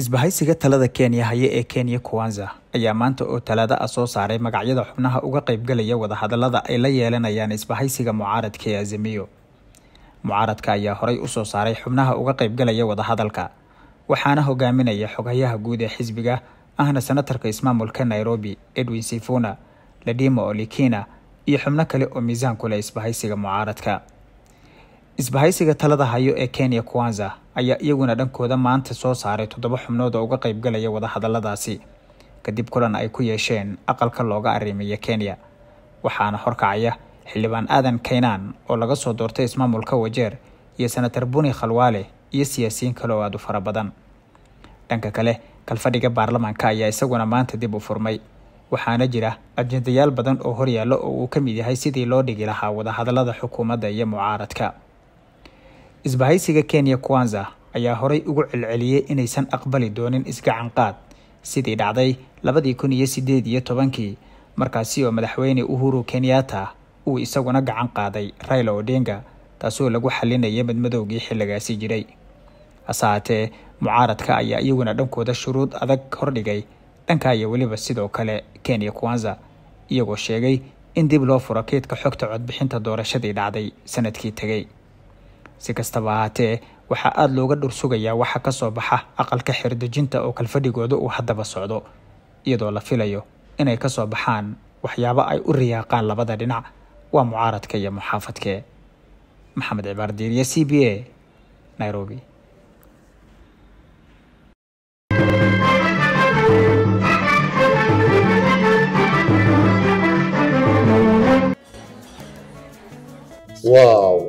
isbahaysiga talada kenya haye ee kenya kuwanza ayaa maanta oo talaado ah soo saaray magacyada xubnaha uga qaybgalaya wadahadallada ay la yeelanayaan isbahaysiga mucaaradka ee azimiyo mucaaradka ayaa horay usoo saaray xubnaha uga qaybgalaya wadahadalka waxaana hogaaminaya xoghayaha guud ee xisbiga ahna sanatarka ismaamulka nairobi edwin sifuna ladimo olikina iyo xubno kale oo miisaan ku leh isbahaysiga mucaaradka isbahaysiga talada hayo ee kenya kuwanza ayaa iyaguna dhankooda maanta soo saaray toddoba xubnood oo uga qaybgalaya wadahadalladaasi kadib kulan ay ku yeesheen aqalka looga arrimiya kenya waxaana horkacaya xildhibaan aadan kaynaan oo laga soo doortay ismaamulka wajeer iyo sanatar buni khalwaale iyo siyaasiyiin kale oo aada u fara badan dhanka kale kalfadhiga baarlamaanka ayaa isaguna maanta dib u furmay waxaana jira ajendayaal badan oo horyaalla oo uu ka mid yahay sidii loo dhigi lahaa wadahadalada xukuumadda iyo mucaaradka isbahaysiga kenya kwanza ayaa horay ugu celceliyey inaysan aqbali doonin isgacan qaad sidii dhacday labadii kun iyo siddeed iyo tobankii markaasi oo madaxweyne uhuru kenyatta uu isaguna gacan qaaday raila odinga taasoo lagu xalinayay madmadowgii xilligaasi jiray hase haatee mucaaradka ayaa iyaguna dhankooda shuruud adag hordhigay dhanka iyo weliba sidoo kale kenya kwanza iyagoo sheegay in dib loo furo keedka xogta codbixinta doorashadii dhacday sanadkii tegey si kastaba ahaatee waxaa aada looga dhursugayaa waxa ka soo baxa aqalka xerdejinta oo kalfadhigooda uu haddaba socdo iyadoo la filayo inay kasoo baxaan waxyaabo ay u riyaaqaan labada dhinac waa mucaaradka iyo muxaafadke maxamed cibaar diiriye c b a nairobi wa